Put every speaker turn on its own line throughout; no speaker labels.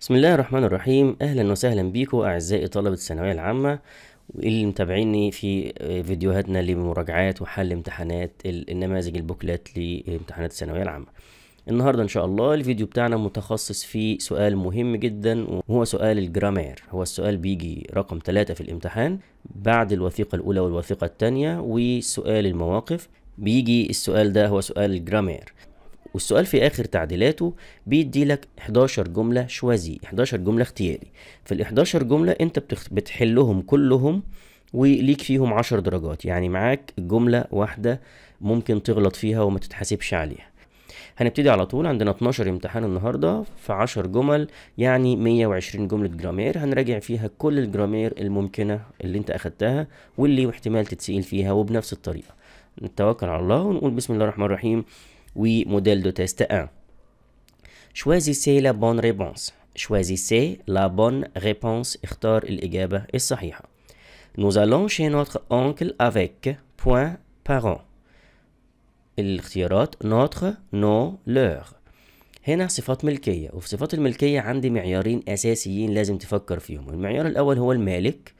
بسم الله الرحمن الرحيم اهلا وسهلا بيكم اعزائي طلبه الثانويه العامه اللي متابعيني في آه، فيديوهاتنا لمراجعات وحل امتحانات النماذج البوكلات لامتحانات الثانويه العامه النهارده ان شاء الله الفيديو بتاعنا متخصص في سؤال مهم جدا وهو سؤال الجرامير هو السؤال بيجي رقم 3 في الامتحان بعد الوثيقه الاولى والوثيقه الثانيه وسؤال المواقف بيجي السؤال ده هو سؤال الجرامير والسؤال في اخر تعديلاته بيدي لك 11 جمله شوازي 11 جمله اختياري في ال 11 جمله انت بتحلهم كلهم وليك فيهم 10 درجات يعني معاك جمله واحده ممكن تغلط فيها وما تتحاسبش عليها هنبتدي على طول عندنا 12 امتحان النهارده في 10 جمل يعني 120 جمله جرامير هنراجع فيها كل الجرامير الممكنه اللي انت اخدتها واللي احتمال تتسئل فيها وبنفس الطريقه نتوكل على الله ونقول بسم الله الرحمن الرحيم وموديل دو تيست 1 شوازيسي لا بون ريبونس شوازيسي لا بون ريبونس اختار الإجابة الصحيحة Nous allons chez notre oncle avec point parent الاختيارات notre no leur هنا صفات ملكية وفي صفات الملكية عندي معيارين أساسيين لازم تفكر فيهم المعيار الأول هو المالك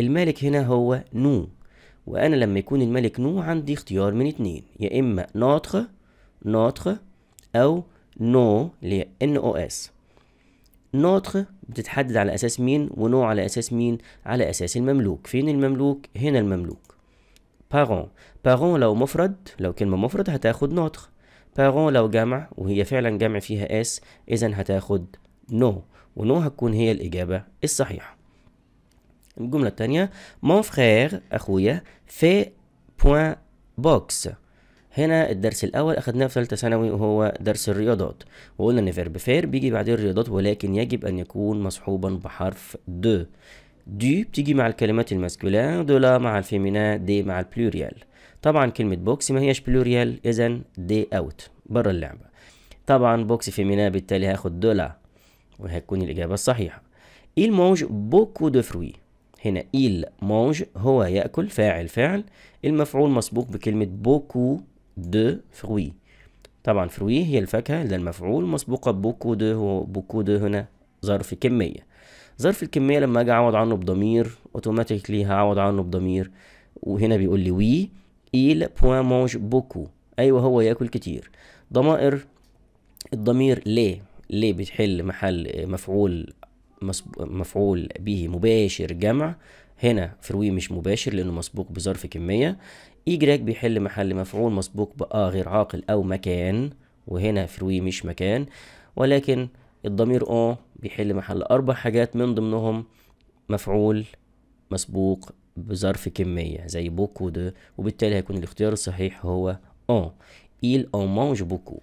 المالك هنا هو نو وأنا لما يكون الملك نو عندي اختيار من اتنين يا إما نوتخ نوتر او نو اللي هي ان او اس نوتر بتتحدد على اساس مين ونو على اساس مين على اساس المملوك فين المملوك هنا المملوك بارون بارون لو مفرد لو كلمه مفرد هتاخد نوتر بارون لو جمع وهي فعلا جمع فيها اس اذا هتاخد نو ونو هتكون هي الاجابه الصحيحه الجمله الثانيه مون فرير اخويا في بوين بوكس هنا الدرس الاول اخدناه في ثالثه ثانوي وهو درس الرياضات وقلنا ان فيرب فير بيجي بعد الرياضات ولكن يجب ان يكون مصحوبا بحرف دو دي بتيجي مع الكلمات الماسكولين دولا مع الفيمينا دي مع البلوريال طبعا كلمة بوكس ما هيش بلوريال اذا دي اوت بره اللعبة طبعا بوكس فيمينا بالتالي هاخد دولا وهتكون الإجابة الصحيحة إيل مونج بوكو دو فروي هنا إيل مونج هو يأكل فاعل فعل المفعول مسبوق بكلمة بوكو دو فروي طبعا فروي هي الفاكهة اللي المفعول مسبوقة بوكو دو هو بوكو دو هنا ظرف كمية ظرف الكمية لما اجي اعوض عنه بضمير اوتوماتيكلي هعوض عنه بضمير وهنا بيقول لي وي ايل بوان مونج بوكو ايوه هو ياكل كتير ضمائر الضمير ليه ليه بتحل محل مفعول مفعول به مباشر جمع هنا فروي مش مباشر لانه مسبوق بظرف كميه y بيحل محل مفعول مسبوق بأ آه، غير عاقل أو مكان وهنا فروي مش مكان ولكن الضمير أو بيحل محل أربع حاجات من ضمنهم مفعول مسبوق بظرف كمية زي بوكو ده وبالتالي هيكون الاختيار الصحيح هو او إيل en مانج بوكو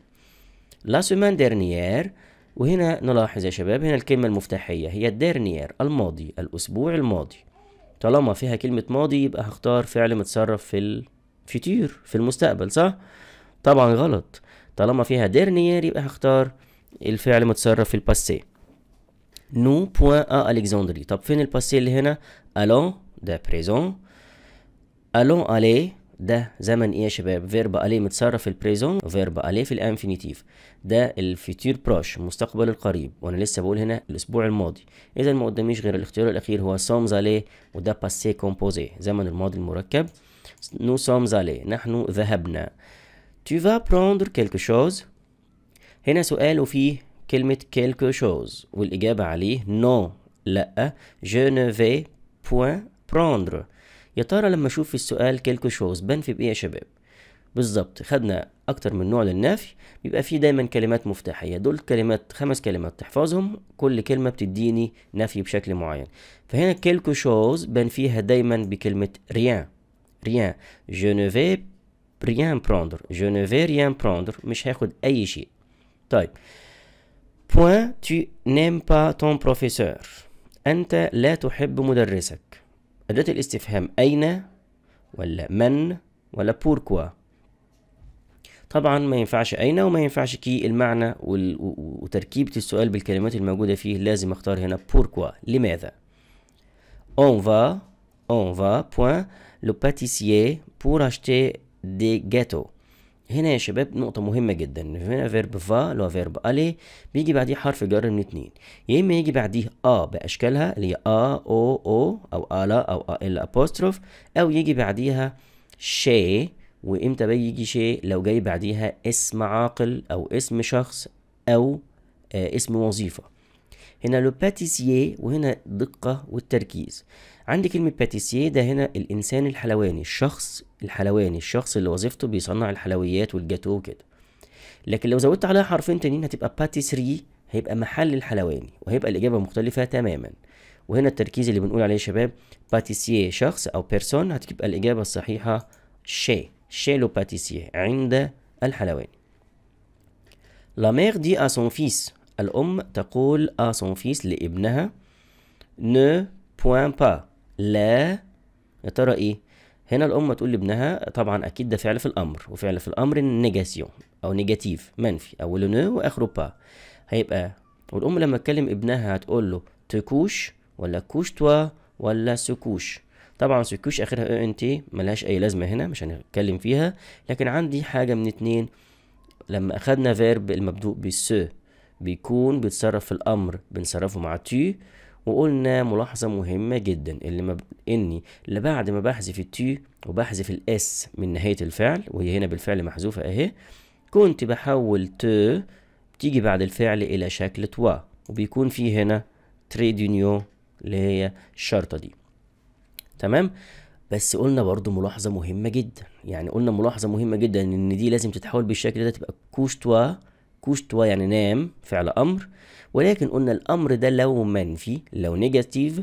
لا سومان dernière وهنا نلاحظ يا شباب هنا الكلمة المفتاحية هي الديرنيير الماضي الأسبوع الماضي طالما فيها كلمة ماضي يبقى هختار فعل متصرف في فيتير في المستقبل صح طبعا غلط طالما فيها ديرنيير يبقى هختار الفعل متصرف في الباسيه نو بوان ا الكسندري طب فين الباسيه اللي هنا الون ده بريزون الون الي ده زمن ايه يا شباب فيرب الي متصرف في البريزون فيرب الي في الانفينيتيف ده الفيتير بروش المستقبل القريب وانا لسه بقول هنا الاسبوع الماضي اذا ما قداميش غير الاختيار الاخير هو سومز الي وده باسيه كومبوزي زمن الماضي المركب Nous sommes allés. نحن ذهبنا. Tu vas prendre quelque chose. هنا سؤال وفيه كلمة quelque chose والإجابة عليه no لا je ne vais point prendre يا ترى لما أشوف في السؤال quelque chose بنفي بإيه يا شباب؟ بالظبط خدنا أكتر من نوع للنفي بيبقى فيه دايما كلمات مفتاحية دول كلمات خمس كلمات تحفظهم كل كلمة بتديني نفي بشكل معين فهنا quelque chose بنفيها دايما بكلمة rien rien je ne vais rien prendre je ne vais rien prendre مش هاخد اي شيء طيب point tu n'aimes pas ton professeur انت لا تحب مدرسك اداة الاستفهام اين ولا من ولا بوركوا طبعا ما ينفعش اين وما ينفعش كي المعنى وتركيبة السؤال بالكلمات الموجودة فيه لازم اختار هنا بوركوا لماذا on va on va point لو باتيسيي بور اشتي دي جاتو هنا يا شباب نقطة مهمة جدا هنا فيرب فا اللي هو فيرب ألي بيجي بعديه حرف جر من اتنين يا إما يجي بعديه آ بأشكالها اللي هي آ أو أو أو آلا أو آ إل أبوستروف أو يجي بعديها شي وإمتى بيجي شي لو جاي بعديها اسم عاقل أو اسم شخص أو آه اسم وظيفة هنا لو باتيسيي وهنا الدقة والتركيز عندي كلمة باتيسييه ده هنا الإنسان الحلواني الشخص الحلواني الشخص اللي وظيفته بيصنع الحلويات والجاتو وكده لكن لو زودت عليها حرفين تانيين هتبقى باتيسري هيبقى محل الحلواني وهيبقى الإجابة مختلفة تماما وهنا التركيز اللي بنقول عليه يا شباب باتيسييه شخص أو بيرسون هتبقى الإجابة الصحيحة شي شي لو باتيسييه عند الحلواني لا مير دي أسون فيس الأم تقول أسون فيس لابنها ne point pas لا يا ترى ايه هنا الام تقول لابنها طبعا اكيد ده فعل في الامر وفعل في الامر نيجاسيون او نيجاتيف منفي اوله نو واخره با هيبقى والام لما تكلم ابنها هتقول له تكوش ولا كوش توا ولا سكوش طبعا سكوش اخرها او ان تي ملهاش اي لازمه هنا مش هنتكلم فيها لكن عندي حاجه من اتنين لما اخدنا فيرب المبدوء بالس بيكون بيتصرف في الامر بنصرفه مع تي وقلنا ملاحظة مهمة جدا اللي ما ب... إني لبعد ما بحذف التي وبحذف الإس من نهاية الفعل وهي هنا بالفعل محذوفة أهي كنت بحول ت تيجي بعد الفعل إلى شكل توا وبيكون في هنا تريدينيو اللي هي الشرطة دي تمام بس قلنا برضو ملاحظة مهمة جدا يعني قلنا ملاحظة مهمة جدا إن دي لازم تتحول بالشكل ده تبقى كوش توا كوش توا يعني نام فعل أمر ولكن قلنا الامر ده لو منفي لو نيجاتيف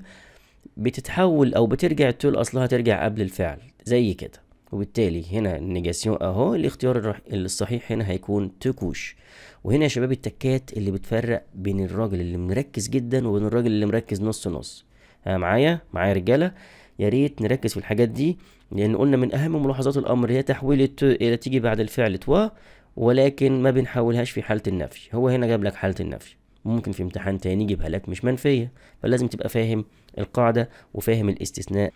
بتتحول او بترجع التول اصلها ترجع قبل الفعل زي كده وبالتالي هنا النيجاسيون اهو الاختيار الصحيح هنا هيكون تكوش وهنا يا شباب التكات اللي بتفرق بين الراجل اللي مركز جدا وبين الراجل اللي مركز نص نص ها معايا معايا رجاله يا ريت نركز في الحاجات دي لان قلنا من اهم ملاحظات الامر هي تحويل التو الى تيجي بعد الفعل توا ولكن ما بنحولهاش في حاله النفي هو هنا جاب لك حاله النفي ممكن في امتحان تاني يجيبها لك مش منفية فلازم تبقى فاهم القاعدة وفاهم الاستثناء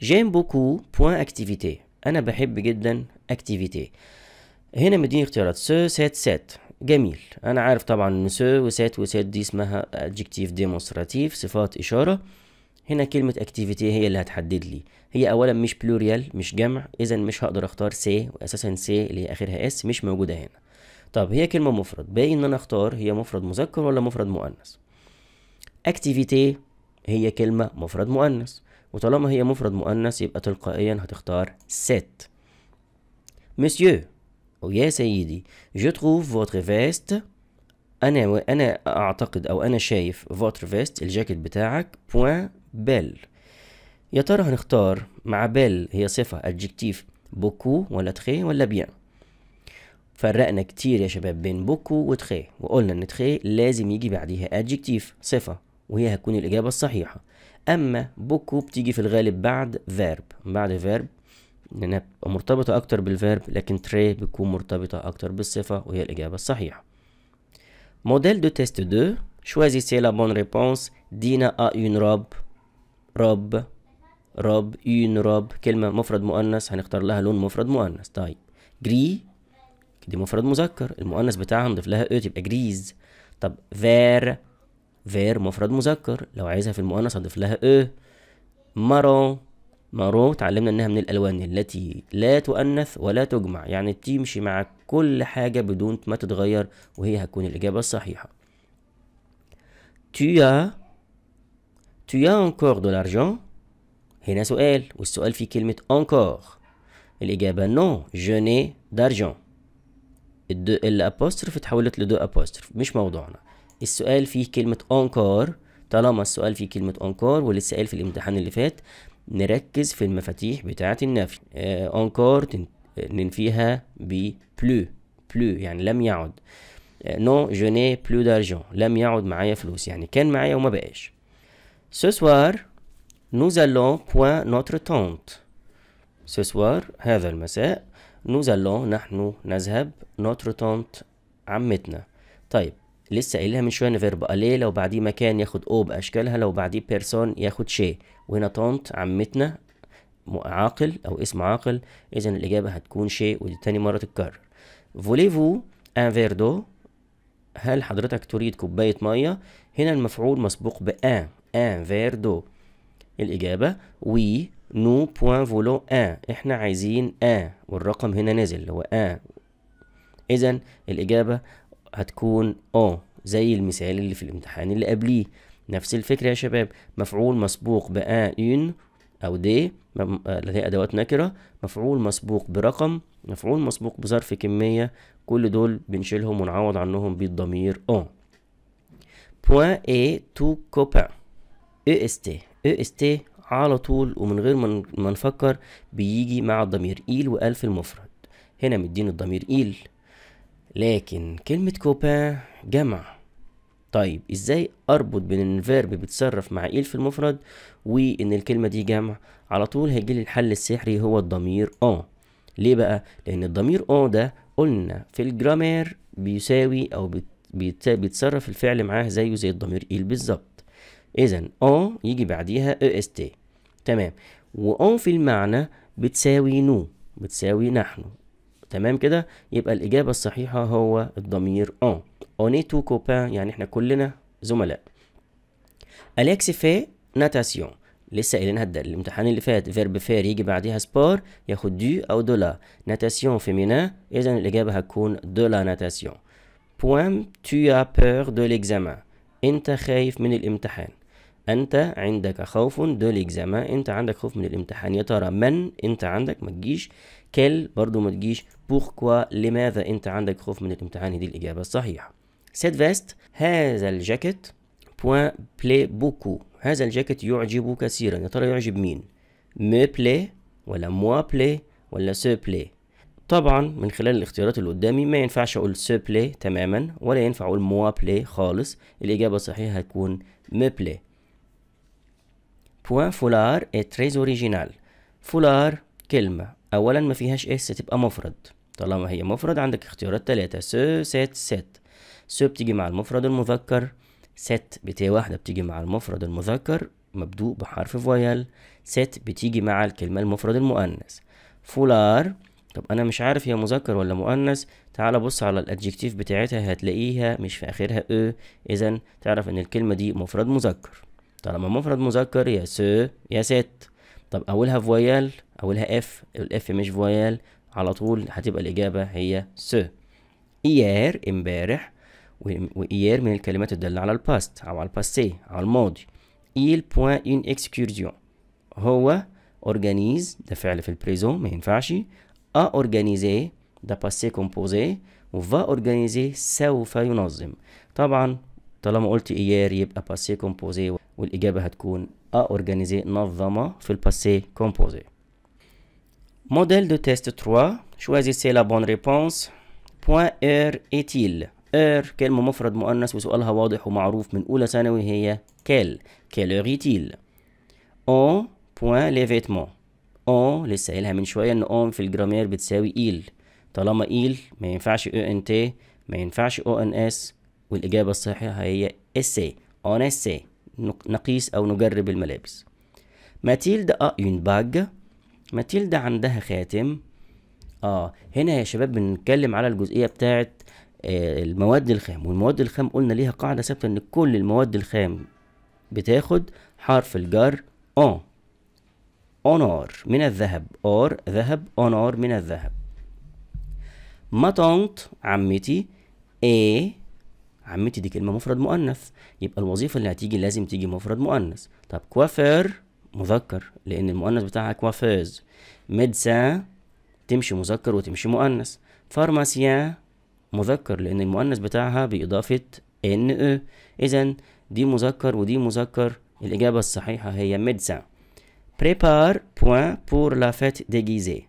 جيم بوكو بوان اكتيفيتي انا بحب جدا اكتيفيتي هنا مديني اختيارات سو سات سات جميل انا عارف طبعا ان سو وسات وسات دي اسمها ادجكتيف ديمونستراتيف صفات اشاره هنا كلمة اكتيفيتي هي اللي هتحدد لي هي اولا مش بلوريال مش جمع اذا مش هقدر اختار سي واساسا سي اللي هي اخرها اس مش موجودة هنا طب هي كلمة مفرد باقي ان انا اختار هي مفرد مذكر ولا مفرد مؤنث اكتيفيتي هي كلمة مفرد مؤنث وطالما هي مفرد مؤنث يبقى تلقائيا هتختار ست مسيو أو يا سيدي جو تروف فوتر فيست أنا و... أنا أعتقد أو أنا شايف فوتر فيست الجاكيت بتاعك بوان بيل يا ترى هنختار مع بيل هي صفة أدجكتيف بوكو ولا تخي ولا بيان فرقنا كتير يا شباب بين بوكو وتخي وقلنا ان تخي لازم يجي بعديها ادجكتيف صفة وهي هتكون الإجابة الصحيحة أما بوكو بتيجي في الغالب بعد فيرب بعد فيرب لأنها مرتبطة أكتر بالفيرب لكن تري بتكون مرتبطة أكتر بالصفة وهي الإجابة الصحيحة موديل دو تيست دو سي لا بون ريبونس دينا a une روب روب robe une كلمة مفرد مؤنث هنختار لها لون مفرد مؤنث طيب جري دي مفرد مذكر المؤنث بتاعها نضيف لها ا تبقى جريز طب فير فير مفرد مذكر لو عايزها في المؤنث هضيف لها ا مارو مارو اتعلمنا انها من الالوان التي لا تؤنث ولا تجمع يعني تمشي مع كل حاجه بدون ما تتغير وهي هتكون الاجابه الصحيحه تيا تيا انكور دو لارجون هنا سؤال والسؤال فيه كلمه انكور الاجابه نو جوني دارجون الابوستروف اتحولت لدو ابوستروف مش موضوعنا السؤال فيه كلمة on طالما السؤال فيه كلمة on ولسه قال في الامتحان اللي فات نركز في المفاتيح بتاعة النفي آه ننفيها ب بلو بلو يعني لم يعد نو جو ني بلو دارجون لم يعد معايا فلوس يعني كان معايا وما بقاش سو سوار نو allons point notre هذا المساء Nous allons نحن نذهب notre tante عمتنا طيب لسه قايلها من شويه ان فيرب الي لو بعديه مكان ياخد او باشكالها لو بعديه بيرسون ياخد شي وهنا تونت عمتنا عاقل او اسم عاقل اذا الاجابه هتكون شي ودي تاني مره تتكرر فوليفو ان فيردو هل حضرتك تريد كوبايه ميه هنا المفعول مسبوق بان ان فيردو الاجابه وي نو بوان فولو ا احنا عايزين ا والرقم هنا نزل اللي هو ا اذا الاجابه هتكون اه زي المثال اللي في الامتحان اللي قبليه نفس الفكره يا شباب مفعول مسبوق ب إن أو دي اللي هي أدوات نكرة مفعول مسبوق برقم مفعول مسبوق بظرف كمية كل دول بنشيلهم ونعوض عنهم بالضمير او بوان إي تو كوبا إي إس تي إي إس تي على طول ومن غير ما نفكر بيجي مع الضمير إيل وألف المفرد هنا مدين الضمير إيل لكن كلمة كوبان جمع طيب ازاي اربط بين ان الفيرب بيتصرف مع ايل في المفرد وان الكلمه دي جمع على طول هيجي لي الحل السحري هو الضمير اه ليه بقى لان الضمير اه ده قلنا في الجرامير بيساوي او بيتصرف الفعل معاه زيه زي الضمير ايل بالظبط اذا اه يجي بعديها اي اس تي تمام وان في المعنى بتساوي نو بتساوي نحن تمام كده يبقى الإجابة الصحيحة هو الضمير أون أوني تو كوبان يعني إحنا كلنا زملاء أليكس في ناتاسيون لسه قايلينها الامتحان اللي فات فيرب فير يجي بعديها سبار ياخد دو أو دولا ناتاسيون فيمينا إذا الإجابة هتكون دولا ناتاسيون بوان تو بور دو ليكزامان أنت خايف من الامتحان انت عندك خوف دول اكزاما انت عندك خوف من الامتحان يا ترى من انت عندك ما تجيش كل برضو ما تجيش بوركوا لماذا انت عندك خوف من الامتحان دي الاجابه الصحيحه سيت فيست هذا الجاكيت بوان بلي بوكو هذا الجاكيت يعجب كثيرا يا ترى يعجب مين مي بلي ولا موا بلي ولا سو بلي طبعا من خلال الاختيارات اللي قدامي ما ينفعش اقول سو بلي تماما ولا ينفع اقول موا بلي خالص الاجابه الصحيحه هتكون مي بلي بوان فولار اي تريز اوريجينال فولار كلمة أولا ما فيهاش اس تبقى مفرد طالما هي مفرد عندك اختيارات تلاتة سو ست ست سو بتيجي مع المفرد المذكر ست بتا واحدة بتيجي مع المفرد المذكر مبدوء بحرف فويل ست بتيجي مع الكلمة المفرد المؤنث فولار طب انا مش عارف هي مذكر ولا مؤنث تعال بص على الادجكتيف بتاعتها هتلاقيها مش في اخرها او e. اذا تعرف ان الكلمة دي مفرد مذكر طالما مفرد مذكر يا س يا ست طب اولها فويال اولها اف الاف مش فويال على طول هتبقى الاجابه هي س ايار امبارح وايار من الكلمات الداله على الباست او على الباسي على الماضي il point une excursion هو organise ده فعل في البريزون ما ينفعش a اورجانيزي ده passé composé و va organiser سوف ينظم طبعا طالما قلت ايار يبقى باسيه كومبوزي والاجابه هتكون ا اورجانيزي نظمه في الباسيه كومبوزي موديل دو تيست 3 شوازي سي لا بون ريبونس بوان اير ايتيل اير كلمه مفرد مؤنث وسؤالها واضح ومعروف من اولى ثانوي هي كال كالور ايتيل او بوان لي فيتمون او لسه قايلها من شويه ان اون في الجرامير بتساوي ايل طالما ايل ما ينفعش او ان تي ما ينفعش او ان اس والإجابة الصحيحة هي essay on essay نقيس أو نجرب الملابس ماتيلدا أين آه، باج ماتيلدا عندها خاتم اه هنا يا شباب بنتكلم على الجزئية بتاعت آه، المواد الخام والمواد الخام قلنا ليها قاعدة ثابتة ان كل المواد الخام بتاخد حرف الجر اون أونور من الذهب اور ذهب أونور من الذهب ماتونت عمتي ايه عمتي دي كلمة مفرد مؤنث يبقى الوظيفة اللي هتيجي لازم تيجي مفرد مؤنث طب كوافير مذكر لأن المؤنث بتاعها كوافيز ميدسا تمشي مذكر وتمشي مؤنث فارماسيا مذكر لأن المؤنث بتاعها بإضافة ان او إذا دي مذكر ودي مذكر الإجابة الصحيحة هي ميدسا بريبار point بور لا فيت déguisée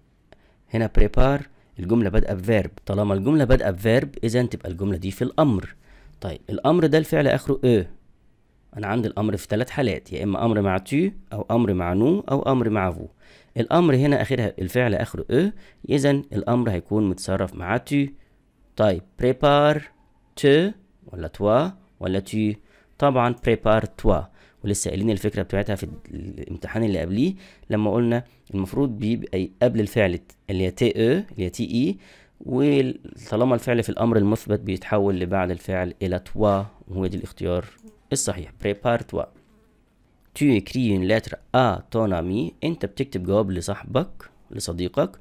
هنا بريبار الجملة بادئة بفيرب طالما الجملة بادئة بفيرب إذا تبقى الجملة دي في الأمر طيب الامر ده الفعل اخره ا آه. انا عندي الامر في ثلاث حالات يا اما امر مع تو او امر مع نو او امر مع فو الامر هنا اخرها الفعل اخره ا آه. اذا الامر هيكون متصرف مع تو طيب بريبار تو ولا توا ولا تو طبعا بريبار توا ولسه قايلين الفكره بتاعتها في الامتحان اللي قبليه لما قلنا المفروض بيبقى قبل الفعل اللي هي تي او آه، اللي هي تي اي وطالما الفعل في الامر المثبت بيتحول لبعد الفعل الى توا وهو دي الاختيار الصحيح prépare toi tu écris une lettre à ton ami انت بتكتب جواب لصاحبك لصديقك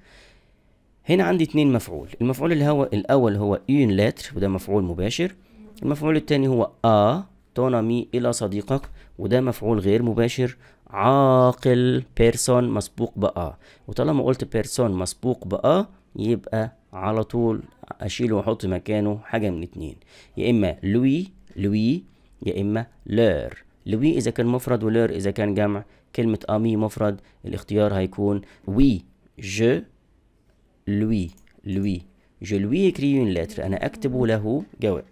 هنا عندي اتنين مفعول المفعول اللي هو الاول هو اون لتر وده مفعول مباشر المفعول الثاني هو آ مي إلى صديقك وده مفعول غير مباشر عاقل بيرسون مسبوق بآ وطالما قلت بيرسون مسبوق بآ يبقى على طول اشيله واحط مكانه حاجه من اتنين يا اما لوي لوي يا اما لير لوي اذا كان مفرد ولير اذا كان جمع كلمه امي مفرد الاختيار هيكون وي جو لوي لوي جو لوي اكري اون لتر أنا أكتب له جواب.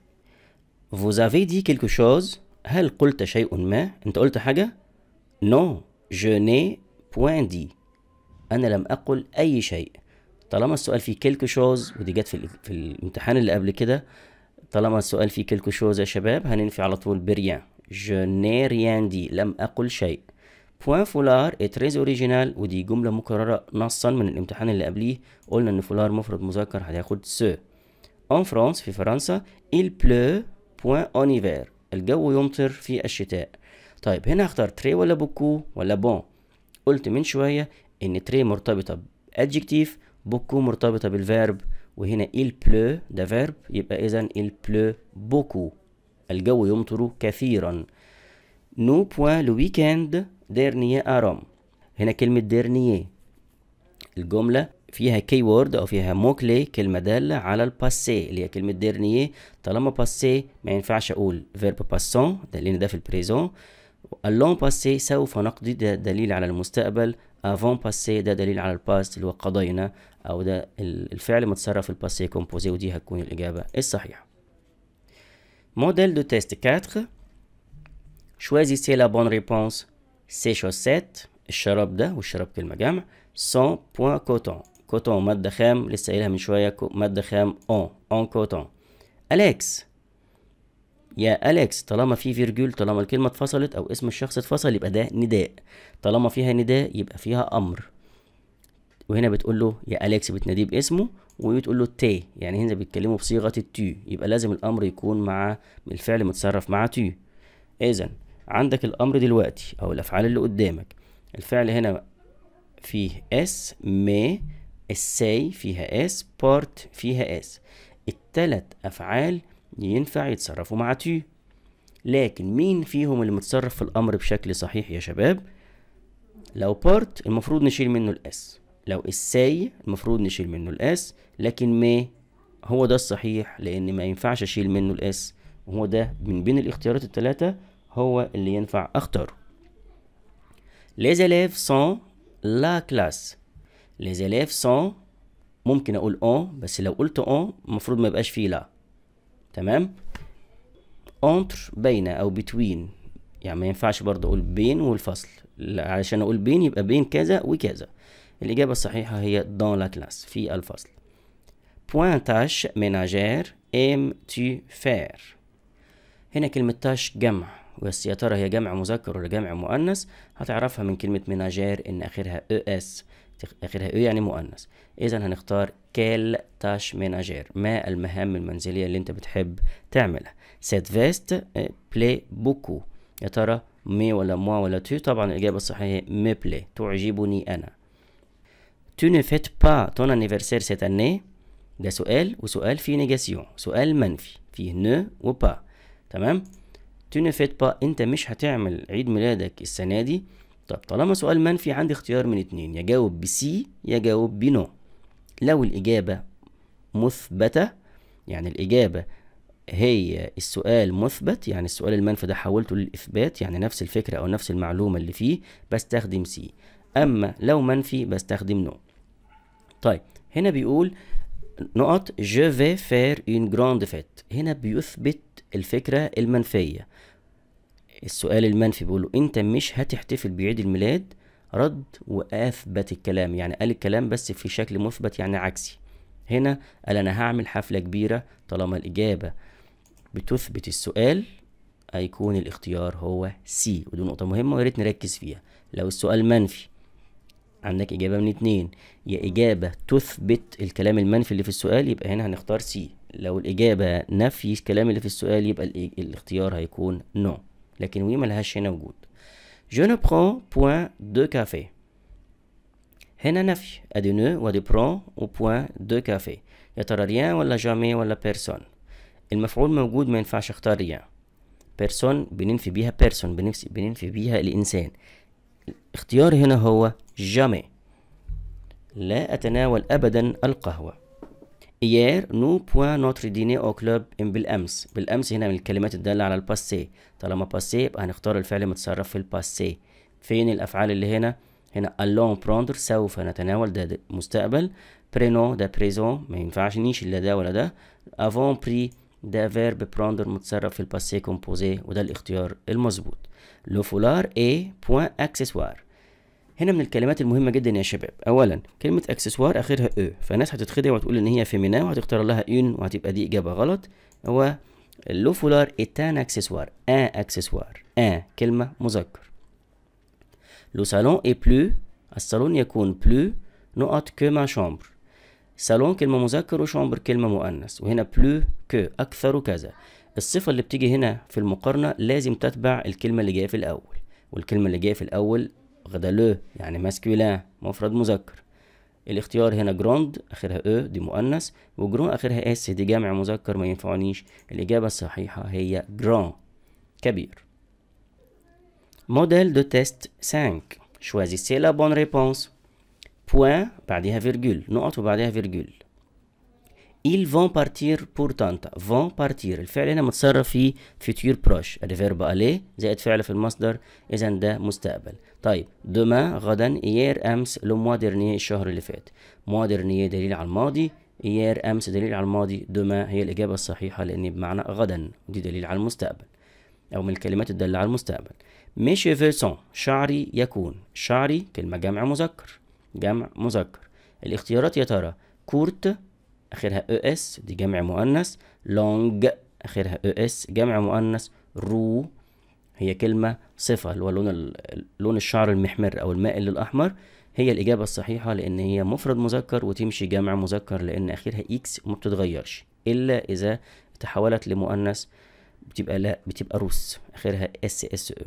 فوزافي دي كيلكو شوز هل قلت شيء ما؟ أنت قلت حاجة؟ نو جو ني بوين دي أنا لم أقل أي شيء. طالما السؤال فيه كيلكو شوز ودي جت في, في الامتحان اللي قبل كده طالما السؤال فيه كيلكو شوز يا شباب هننفي على طول بريان جو ني ريان دي لم أقل شيء بوان فولار اتريز اوريجينال ودي جملة مكررة نصا من الامتحان اللي قبليه قلنا ان فولار مفرد مذكر هتاخد سو اون فرانس في فرنسا il pleut بوان اون الجو يمطر في الشتاء طيب هنا هختار تري ولا بوكو ولا بون قلت من شوية ان تري مرتبطة بادجكتيف بوكو مرتبطة بالفيرب وهنا il pleut ده فيرب يبقى إذا il pleut beaucoup الجو يمطر كثيرا نو بوان لو ويكاند ديرنيي أرام هنا كلمة ديرنيي الجملة فيها كي وورد أو فيها موكلي كلمة دالة على الباسي اللي هي كلمة ديرنيي طالما باسي ما ينفعش أقول فيرب باسون ده لأن ده في البريزون اللون باسي سوف نقضي ده دليل على المستقبل افون باسي ده دليل على الباست اللي هو قضينا او ده الفعل متصرف في الباسي كومبوزي ودي هتكون الاجابه الصحيحه موديل دو تيست 4 سي لا بون ريبونس سي شوسيت الشراب ده والشراب كلمه جمع سون بوان كوتون كوتون ماده خام لسه قايلها من شويه ماده خام اون اون كوتون اليكس يا أليكس طالما في فيرجول طالما الكلمة اتفصلت أو اسم الشخص اتفصل يبقى ده نداء طالما فيها نداء يبقى فيها أمر وهنا بتقول له يا أليكس بتناديه باسمه وبتقول له تي يعني هنا بيتكلموا بصيغة التي يبقى لازم الأمر يكون مع الفعل متصرف مع تي إذا عندك الأمر دلوقتي أو الأفعال اللي قدامك الفعل هنا فيه اس مي الساي فيها اس بارت فيها اس التلات أفعال ينفع يتصرفوا مع تي لكن مين فيهم اللي متصرف في الأمر بشكل صحيح يا شباب؟ لو بارت المفروض نشيل منه الاس لو الساي المفروض نشيل منه الاس لكن ما هو ده الصحيح لأن ما ينفعش أشيل منه الاس وهو ده من بين الاختيارات التلاتة هو اللي ينفع أختاره Les élèves sont la classe Les élèves sont ممكن أقول أون بس لو قلت أون المفروض ما يبقاش فيه لا تمام اونتر بين او بتوين يعني ما ينفعش برضه اقول بين والفصل علشان اقول بين يبقى بين كذا وكذا الاجابه الصحيحه هي دون لا كلاس في الفصل بوينتاش تاش ميناجير ام تي فير هنا كلمه تاش جمع بس يا ترى هي جمع مذكر ولا جمع مؤنث هتعرفها من كلمه ميناجير ان اخرها او e اس آخرها إيه يعني مؤنث إذا هنختار كال تاش ميناجير ما المهام المنزلية اللي أنت بتحب تعملها سيت فيست بلاي بوكو يا ترى مي ولا موا ولا تو طبعا الإجابة الصحيحة مي بلاي تعجبني أنا تو ني فيت با تون anniversaire سيت اني ده سؤال وسؤال فيه نيجاسيون سؤال منفي فيه نو وبا تمام تو ني فيت با انت مش هتعمل عيد ميلادك السنة دي طب طالما سؤال منفي عندي اختيار من اتنين يجاوب بسي يجاوب بنو لو الإجابة مثبتة يعني الإجابة هي السؤال مثبت يعني السؤال المنفي ده حولته للإثبات يعني نفس الفكرة أو نفس المعلومة اللي فيه بستخدم سي أما لو منفي بستخدم نو طيب هنا بيقول نقط je vais faire une grande fête هنا بيثبت الفكرة المنفية السؤال المنفي بيقول له انت مش هتحتفل بعيد الميلاد رد واثبت الكلام يعني قال الكلام بس في شكل مثبت يعني عكسي هنا قال انا هعمل حفله كبيره طالما الاجابه بتثبت السؤال هيكون الاختيار هو سي ودي نقطه مهمه ويا ريت نركز فيها لو السؤال منفي عندك اجابه من اتنين يا اجابه تثبت الكلام المنفي اللي في السؤال يبقى هنا هنختار سي لو الاجابه نفي الكلام اللي في السؤال يبقى الاختيار هيكون نو no. لكن وي ملهاش هنا وجود جو نو برون بوان دو كافي هنا نفي ادي نو وادي برون و بوان دو كافي يا ترى ريان ولا جامي ولا بيرسون المفعول موجود ما ينفعش اختار ريان بيرسون بننفي بيها بيرسون بننفي, بننفي بيها الانسان اختيار هنا هو جامي لا اتناول ابدا القهوه Hier, nous point notre dîner au club بالأمس. بالأمس هنا من الكلمات الدالة على الباسي. طالما باسي يبقى هنختار الفعل متصرف في الباسي. فين الأفعال اللي هنا؟ هنا allons prendre سوف نتناول ده, ده مستقبل. برينو ده بريزون ما ينفعش نيش إلا ده ولا ده. افون بري ده فيرب براندر متصرف في الباسي كومبوزي وده الاختيار المظبوط لو فولار اي بوان اكسسوار هنا من الكلمات المهمه جدا يا شباب اولا كلمه اكسسوار اخرها او فالناس هتتخدع وتقول ان هي فيمينا وهتختار لها إن وهتبقى دي اجابه غلط هو لو فولار اتان اكسسوار ان اكسسوار ان كلمه مذكر لو سالون اي بلو الصالون يكون بلو نقط كو ما شامبر سالون كلمة مذكر وشامبر كلمة مؤنث وهنا بلو كو أكثر كذا الصفة اللي بتيجي هنا في المقارنة لازم تتبع الكلمة اللي جاية في الأول والكلمة اللي جاية في الأول واخدة لو يعني ماسكولان مفرد مذكر الاختيار هنا جروند اخرها او دي مؤنث وجرون اخرها اس دي جمع مذكر ما ينفعنيش الاجابه الصحيحه هي جران كبير موديل دو تيست 5 شوازي سي لا بون ريبونس بوان بعدها فيرجول نقط وبعدها فيرجول ils vont partir pour طنطا vont partir الفعل هنا متصرف في future بروش الفيرب aller زائد فعل في المصدر اذا ده مستقبل طيب دوما غدا ايير امس لو موا dernier الشهر اللي فات موا dernier دليل على الماضي ايير امس دليل على الماضي دوما هي الاجابه الصحيحه لان بمعنى غدا ودي دليل على المستقبل او من الكلمات الداله على المستقبل مش فيرسون شعري يكون شعري كلمه جمع مذكر جمع مذكر الاختيارات يا ترى كورت اخرها او اس دي جمع مؤنث لونج اخرها او اس جمع مؤنث رو هي كلمه صفه اللي هو لون لون الشعر المحمر او المائل للاحمر هي الاجابه الصحيحه لان هي مفرد مذكر وتمشي جمع مذكر لان اخرها اكس وما بتتغيرش الا اذا تحولت لمؤنث بتبقى لا بتبقى روس اخرها اس اس او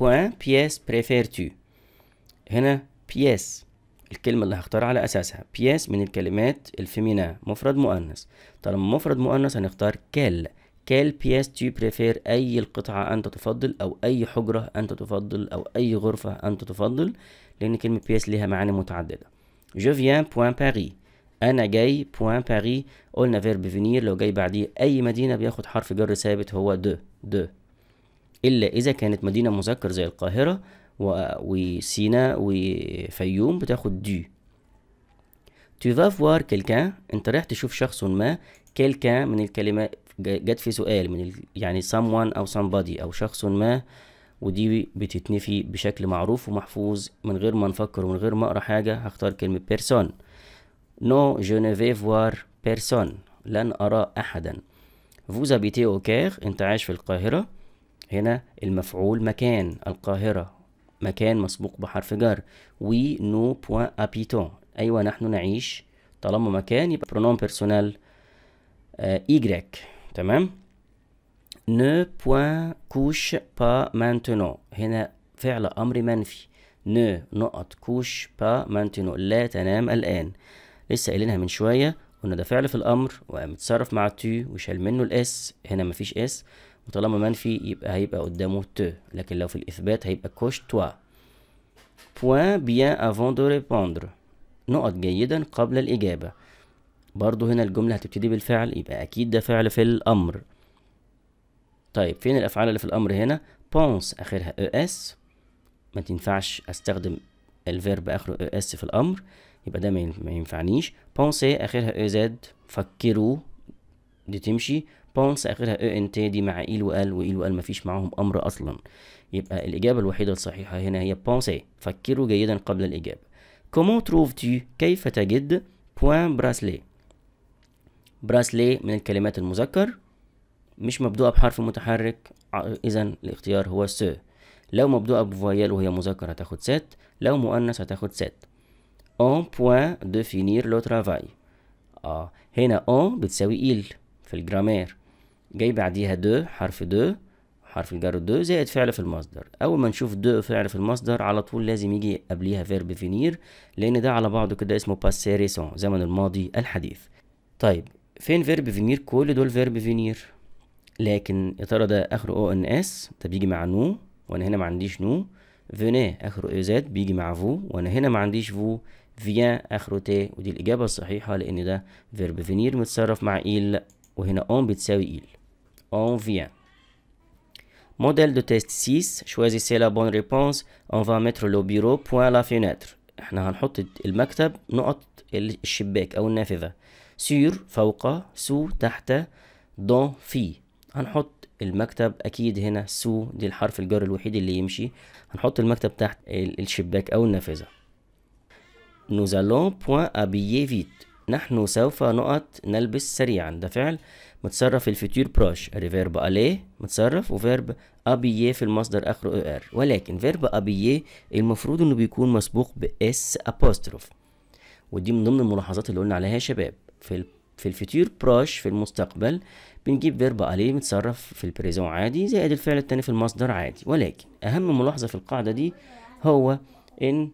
بوان بياس بريفير تو هنا بياس الكلمة اللي هختار على أساسها بياس من الكلمات الفيمينا مفرد مؤنث طالما مفرد مؤنث هنختار كال كال بياس تو بريفير أي القطعة أنت تفضل أو أي حجرة أنت تفضل أو أي غرفة أنت تفضل لأن كلمة بياس ليها معاني متعددة جو فيان بوان باري أنا جاي بوان باري قلنا فيرب فينير لو جاي بعديه أي مدينة بياخد حرف جر ثابت هو دو دو إلا إذا كانت مدينة مذكر زي القاهرة وسينا وفيوم بتاخد دو tu vas voir quelqu'un انت رايح تشوف شخص ما quelqu'un من الكلمة جت في سؤال من ال... يعني someone أو somebody أو شخص ما ودي بتتنفي بشكل معروف ومحفوظ من غير ما نفكر ومن غير ما أقرأ حاجة هختار كلمة person No, je ne vais voir personne لن أرى أحدا Vous habitez au Caire أنت عايش في القاهرة هنا المفعول مكان القاهرة مكان مسبوق بحرف جر وي نو بوان ابيتون ايوه نحن نعيش طالما مكان يبقى برونوم بيرسونال ايجريك تمام نو بوان كوش با مانتونو هنا فعل امر منفي نو نقط كوش با مانتونو لا تنام الان لسه قايلينها من شويه قلنا ده فعل في الامر وقام اتصرف مع تو وشال منه الاس هنا مفيش اس وطالما منفي يبقى هيبقى قدامه ت لكن لو في الإثبات هيبقى كوش توا بوان بيان افون دو ريبوندر نقط جيدا قبل الإجابة برضو هنا الجملة هتبتدي بالفعل يبقى أكيد ده فعل في الأمر طيب فين الأفعال اللي في الأمر هنا بونس آخرها أو e اس ما تنفعش أستخدم الفيرب آخره أو e اس في الأمر يبقى ده ما ينفعنيش بونسي آخرها أو e زد فكروا دي تمشي بونس اخرها اي ان تي دي مع ايل وال وايل وال مفيش معاهم امر اصلا يبقى الاجابه الوحيده الصحيحه هنا هي بونسي إيه. فكروا جيدا قبل الاجابه كومون تروف تي كيف تجد بوان براسلي براسلي من الكلمات المذكر مش مبدوءه بحرف متحرك اذا الاختيار هو س لو مبدوءه بفويال وهي مذكر هتاخد سات لو مؤنث هتاخد سات اون بوان دو فينير لو ترافاي اه هنا اون بتساوي ايل في الجرامير جاي بعديها دو حرف دو حرف الجر دو زائد فعل في المصدر اول ما نشوف دو فعل في المصدر على طول لازم يجي قبليها فيرب فينير لان ده على بعضه كده اسمه باسي ريسون زمن الماضي الحديث طيب فين فيرب فينير كل دول فيرب فينير لكن يا ترى ده اخره او ان اس ده بيجي مع نو وانا هنا ما عنديش نو فيني اخره اي e زاد بيجي مع فو وانا هنا ما عنديش فو فيان اخره تي ودي الاجابه الصحيحه لان ده فيرب فينير متصرف مع ايل وهنا اون بتساوي ايل on vient. Modèle de test 6 choisissez la bonne réponse on va mettre le bureau point la fenêtre احنا هنحط المكتب نقط الشباك او النافذة sur فوق سو تحت دون في هنحط المكتب اكيد هنا سو دي الحرف الجر الوحيد اللي يمشي هنحط المكتب تحت الشباك او النافذة nous allons point habiller vite نحن سوف نقط نلبس سريعا ده فعل متصرف الفيتور براش ادي فيرب اليه متصرف وفيرب ابييه في المصدر اخره او ار ولكن فيرب ابييه المفروض انه بيكون مسبوق باس ابوستروف ودي من ضمن الملاحظات اللي قلنا عليها يا شباب في في الفيتور براش في المستقبل بنجيب فيرب الي متصرف في البريزون عادي زائد الفعل التاني في المصدر عادي ولكن اهم ملاحظه في القاعده دي هو ان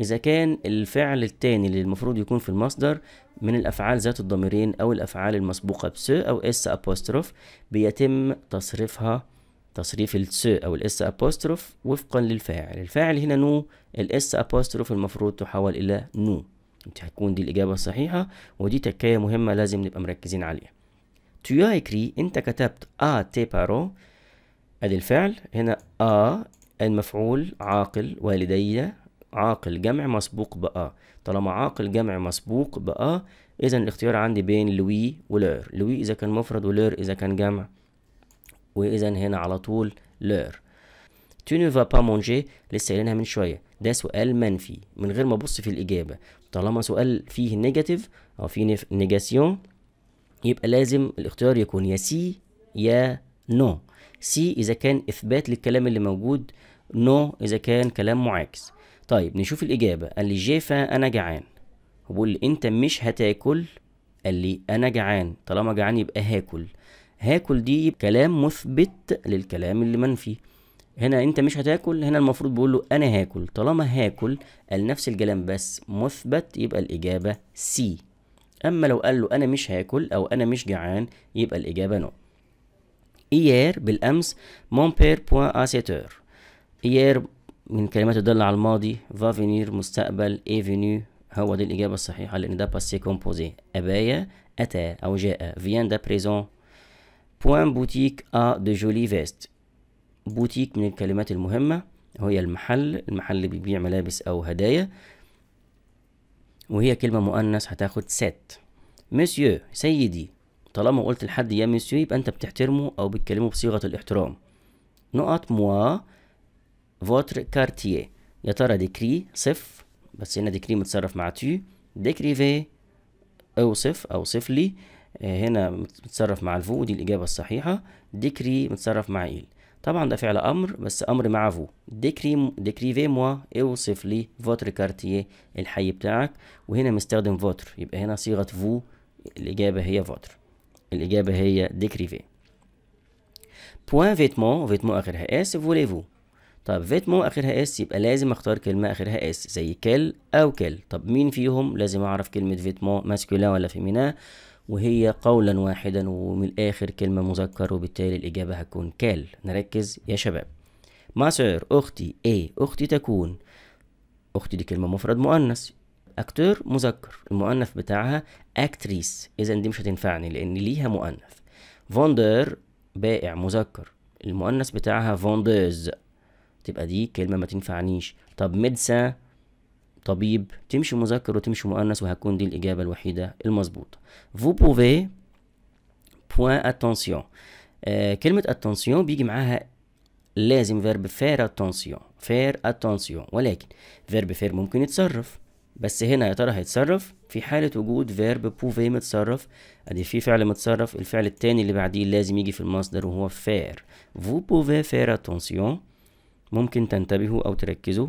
إذا كان الفعل التاني اللي المفروض يكون في المصدر من الأفعال ذات الضميرين أو الأفعال المسبوقة بس أو اس أبوستروف بيتم تصريفها تصريف الس أو الاس أبوستروف وفقا للفاعل الفاعل هنا نو الاس أبوستروف المفروض تحول إلى نو هتكون دي الإجابة الصحيحة ودي تكاية مهمة لازم نبقى مركزين عليها تو as انت كتبت أ تي بارو ادي الفعل هنا أ المفعول عاقل والدي عاقل جمع مسبوق بأ طالما عاقل جمع مسبوق بأ إذا الاختيار عندي بين لوي ولير لوي إذا كان مفرد ولير إذا كان جمع وإذا هنا على طول لير tu ne vas pas manger لسه قايلينها من شويه ده سؤال منفي من غير ما ابص في الاجابه طالما سؤال فيه نيجاتيف او فيه نيجاسيون يبقى لازم الاختيار يكون يا سي يا نو سي اذا كان اثبات للكلام اللي موجود نو اذا كان كلام معاكس طيب نشوف الإجابة قال لي جيفا أنا جعان وبقول لي أنت مش هتاكل قال لي أنا جعان طالما جعان يبقى هاكل هاكل دي كلام مثبت للكلام اللي منفي هنا انت مش هتاكل هنا المفروض بقول له انا هاكل طالما هاكل قال نفس الكلام بس مثبت يبقى الاجابه سي اما لو قال له انا مش هاكل او انا مش جعان يبقى الاجابه نو ايير بالامس مون بير بوان اسيتور ايير من كلمات تدل على الماضي فافينير مستقبل ايفينيو هو دي الإجابة الصحيحة لأن ده باسي كومبوزي أبايا أتى أو جاء فيان دا بريزون بوان بوتيك أ دو جولي فيست بوتيك من الكلمات المهمة وهي المحل المحل اللي بيبيع ملابس أو هدايا وهي كلمة مؤنث هتاخد ست مسيو سيدي طالما قلت لحد يا مسيو يبقى أنت بتحترمه أو بتكلمه بصيغة الاحترام نقط موا فوتر كارتيه يا ترى ديكري صف بس هنا ديكري متصرف مع تو ديكريفي اوصف اوصف لي هنا متصرف مع الفو ودي الإجابة الصحيحة ديكري متصرف مع إيل طبعا ده فعل أمر بس أمر مع فو ديكري ديكريفي موا اوصف لي فوتر كارتيه الحي بتاعك وهنا مستخدم فوتر يبقى هنا صيغة فو الإجابة هي فوتر الإجابة هي ديكريفي بوان فيتمون فيتمون آخرها اس فوليفو طب فيتمو اخرها اس يبقى لازم اختار كلمه اخرها اس زي كل او كل طب مين فيهم لازم اعرف كلمه فيتمو ماسكولا ولا فيمينا وهي قولا واحدا ومن الاخر كلمه مذكر وبالتالي الاجابه هتكون كال نركز يا شباب ما سير اختي ايه اختي تكون اختي دي كلمه مفرد مؤنث اكتور مذكر المؤنث بتاعها اكتريس اذا دي مش هتنفعني لان ليها مؤنث فوندر بائع مذكر المؤنث بتاعها فوندوز تبقى دي كلمه ما تنفعنيش طب مدسا طبيب تمشي مذكر وتمشي مؤنث وهتكون دي الاجابه الوحيده المظبوطه فو بوفي point اتونسيون آه، كلمه اتونسيون بيجي معاها لازم فيرب فير اتونسيون فير اتونسيون ولكن فيرب فير ممكن يتصرف بس هنا يا ترى هيتصرف في حالة وجود فيرب بوفي متصرف ادي في فعل متصرف الفعل التاني اللي بعديه لازم يجي في المصدر وهو فير فو بوفي فير اتونسيون ممكن تنتبهوا أو تركزوا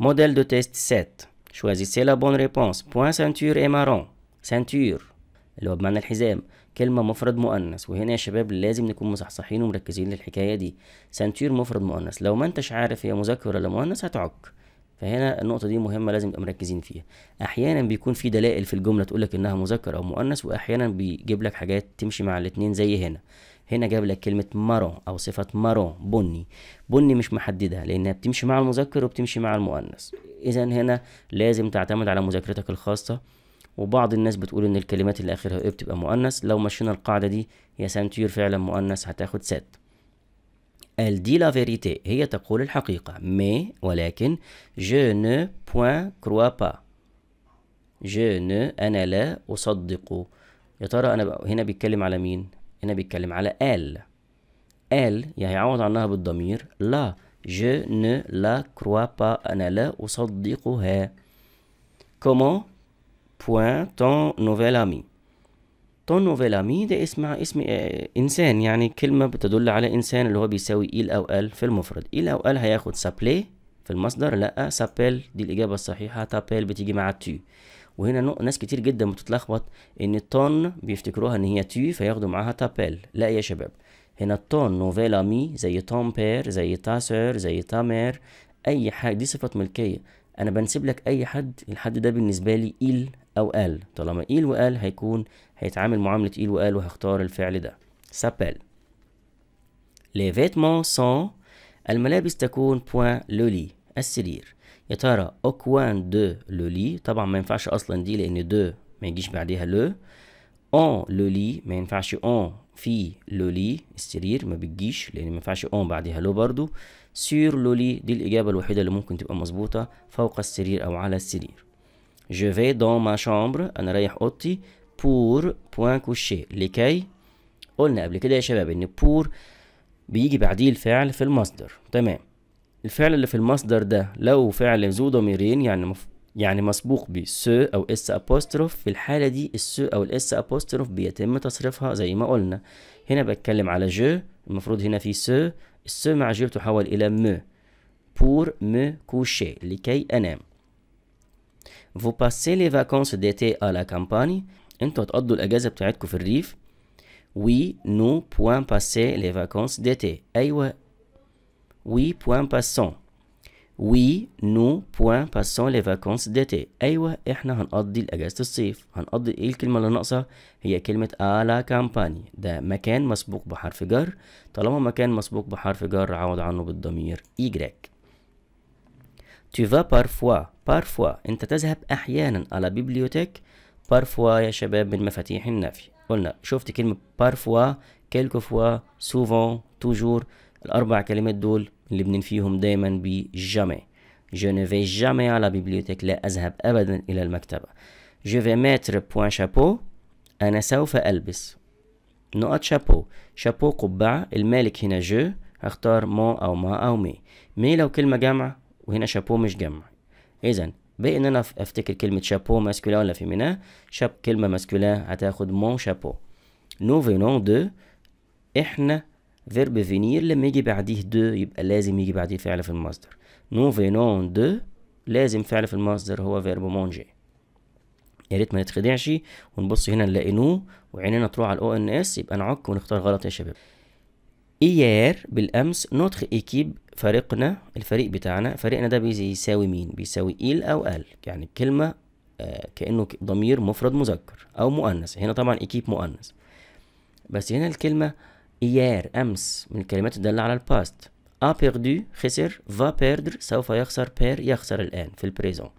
موديل دو تيست 7 شوازيسي لا بون ريبونس بوان سانتور اي مارون سانتور اللي هو بمعنى الحزام كلمة مفرد مؤنث وهنا يا شباب لازم نكون مصحصحين ومركزين للحكاية دي سانتور مفرد مؤنث لو ما انتش عارف هي مذكر ولا مؤنث هتعك فهنا النقطة دي مهمة لازم نبقى مركزين فيها أحيانا بيكون في دلائل في الجملة تقولك إنها مذكر أو مؤنث وأحيانا بيجيب لك حاجات تمشي مع الاتنين زي هنا هنا جاب لك كلمه مرو او صفه مرو بني بني مش محدده لانها بتمشي مع المذكر وبتمشي مع المؤنث اذا هنا لازم تعتمد على مذاكرتك الخاصه وبعض الناس بتقول ان الكلمات اللي اخرها ايه بتبقى مؤنث لو مشينا القاعده دي يا سانتير فعلا مؤنث هتاخد سات قال دي لا فيريتي هي تقول الحقيقة مي ولكن je ne point كروا pas je ne أنا لا أصدق يا ترى أنا هنا بيتكلم على مين هنا بيتكلم على ال ال يعني هيعوض عنها بالضمير لا je ne la crois pas أنا لا أصدقها comment point ton nouvel ami ton nouvel ami ده اسم اسم آه، إنسان يعني كلمة بتدل على إنسان اللي هو بيساوي إيل أو أل في المفرد إيل أو أل هياخد s'appeler في المصدر لأ s'appelle دي الإجابة الصحيحة t'appelle بتيجي مع tu وهنا ناس كتير جدا بتتلخبط ان التون بيفتكروها ان هي تي فياخدوا معاها تابيل لا يا شباب هنا التون نوفيلا مي زي بير زي تاسر زي تامير اي حاجه دي صفه ملكيه انا بنسب لك اي حد الحد ده بالنسبه لي ايل او ال طالما ايل وال هيكون هيتعامل معامله ايل وال وهختار الفعل ده سابيل لي فيتمون سون الملابس تكون point le lit السرير يا ترى اوكوان دو لو لي طبعا ما ينفعش اصلا دي لان دو ما يجيش بعديها لو اون لو لي ما ينفعش اون في لو لي السرير ما بتجيش لان ما ينفعش اون بعديها لو برضو سور لو لي دي الاجابه الوحيده اللي ممكن تبقى مظبوطه فوق السرير او على السرير je vais dans ma chambre انا رايح اوضتي pour point couché لكي قلنا قبل كده يا شباب ان pour بيجي بعديه الفعل في المصدر تمام الفعل اللي في المصدر ده لو فعل ذو ضميرين يعني مف... يعني مسبوق ب س او اس ابوستروف في الحاله دي الس او الاس ابوستروف بيتم تصريفها زي ما قلنا هنا بتكلم على جو المفروض هنا في س الس مع جو تحول الى م بور م كوشي لكي انام فو باسي لي فاكونس ديتي ا لا كامباني انتوا هتقضوا الاجازه بتاعتكم في الريف وي نو بوان باسي لي فاكونس ديتي ايوه oui point passant وي نو بوان باسون لي فاكونس ديتي ايوه احنا هنقضي الاجازه الصيف هنقضي ايه الكلمه اللي ناقصه هي كلمه الا كامباني ده مكان مسبوق بحرف جر طالما مكان مسبوق بحرف جر عوض عنه بالضمير ايجراك tu vas parfois parfois انت تذهب احيانا على بيبليوتيك parfois يا شباب من مفاتيح النفي قلنا شفت كلمه parfois quelquefois souvent toujours الأربع كلمات دول اللي بننفيهم دايما بجامي Je ne vais jamais à la bibliothèque لا أذهب أبدا إلى المكتبة Je vais mettre point chapeau أنا سوف ألبس نقط شابو شابو قبعة المالك هنا جو هختار مو أو ما أو مي مي لو كلمة جمع وهنا شابو مش جمع إذا باقي إن أنا أفتكر كلمة شابو ماسكولا ولا فيمينا شاب كلمة ماسكولا هتاخد مون شابو نو فينون دو إحنا فيرب فينير لما يجي بعديه دو يبقى لازم يجي بعديه فعل في المصدر نو فينون دو لازم فعل في المصدر هو فيرب مونجي يا ريت ما نتخدعش ونبص هنا نلاقي نو وعيننا تروح على الاو ان اس يبقى نعك ونختار غلط يا شباب ايار بالامس نوتخ ايكيب فريقنا الفريق بتاعنا فريقنا ده بيساوي مين بيساوي إيل او ال يعني الكلمه آه كانه ضمير مفرد مذكر او مؤنث هنا طبعا ايكيب مؤنث بس هنا الكلمه إيار أمس من الكلمات الدالة على الباست أ بيردو خسر فا بيردر سوف يخسر بير يخسر الآن في البريزون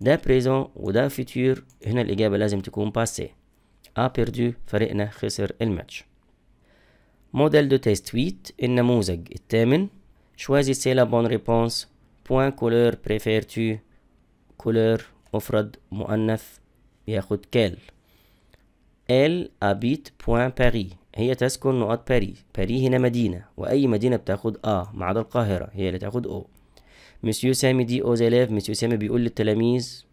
ده بريزون وده فيتور هنا الإجابة لازم تكون باسي أ بيردو فريقنا خسر الماتش موديل دو تيست ويت النموذج الثامن سي لا بون ريبونس بوان كولور بريفير تو كولور مفرد مؤنث ياخد كال ال ابيت بوان باري هي تسكن نقاط باري باري هنا مدينة وأي مدينة بتاخد آ آه ما عدا القاهرة هي اللي تاخد أو مسيو سامي دي أوز زيلاف مسيو سامي بيقول للتلاميذ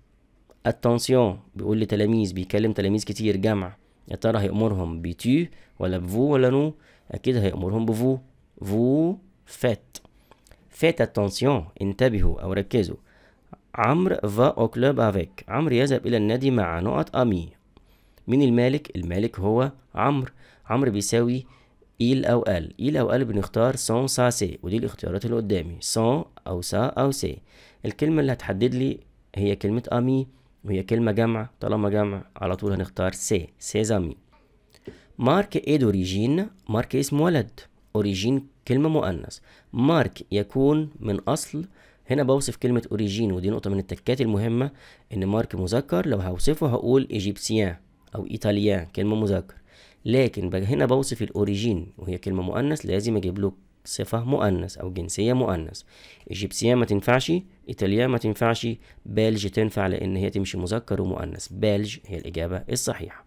اتونسيون بيقول لتلاميذ بيكلم تلاميذ كتير جمع يا ترى هيأمرهم بتي ولا بفو ولا نو أكيد هيأمرهم بفو فو فات فات اتونسيون انتبهوا أو ركزوا عمرو فا أو كلوب أفيك عمرو يذهب إلى النادي مع نقط أمي مين المالك المالك هو عمرو عمرو بيساوي إيل أو أل إيل أو أل بنختار سون سا سي ودي الاختيارات اللي قدامي سون أو سا أو سي الكلمة اللي هتحدد لي هي كلمة أمي وهي كلمة جمع طالما جمع على طول هنختار سي سي زامي مارك اي دوريجين مارك اسم ولد اوريجين كلمة مؤنث مارك يكون من أصل هنا بوصف كلمة اوريجين ودي نقطة من التكات المهمة إن مارك مذكر لو هوصفه هقول إيجيبسيان او ايطاليان كلمه مذكر لكن هنا بوصف الاوريجين وهي كلمه مؤنث لازم اجيب له صفه مؤنث او جنسيه مؤنث ايجيبسيان ما تنفعش ايطاليان ما تنفعش بالج تنفع لان هي تمشي مذكر ومؤنث بالج هي الاجابه الصحيحه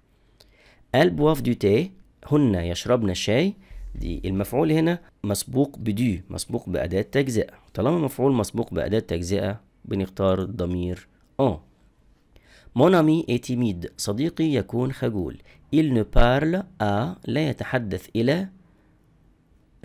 البواف دو تي هن يشربن الشاي دي المفعول هنا مسبوق بدو مسبوق بأداة تجزئة طالما مفعول مسبوق بأداة تجزئة بنختار الضمير اون Mon ami est timide صديقي يكون خجول Il ne parle à لا يتحدث إلى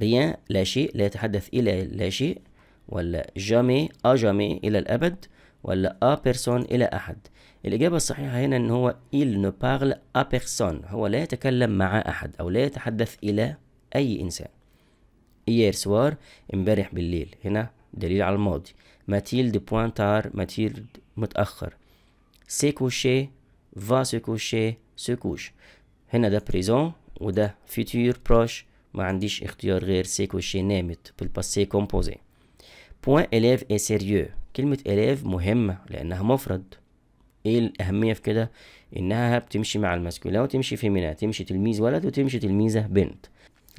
rien لا شيء لا يتحدث إلى لا شيء ولا jamais à jamais إلى الأبد ولا à personne إلى أحد الإجابة الصحيحة هنا إن هو il ne parle à personne هو لا يتكلم مع أحد أو لا يتحدث إلى أي إنسان hier soir امبارح بالليل هنا دليل على الماضي ماتيلد pointard Mathilde ماتيلد متأخر سي كوشي va se coucher se couche هنا ده بريزون وده فيتور بروش ما عنديش اختيار غير سي كوشي نامت بالباسي كومبوزي بوان اليف اي سيريو كلمة اليف مهمة لأنها مفرد ايه الأهمية في كده إنها بتمشي مع المسكولة وتمشي منها. تمشي تلميذ ولد وتمشي تلميذة بنت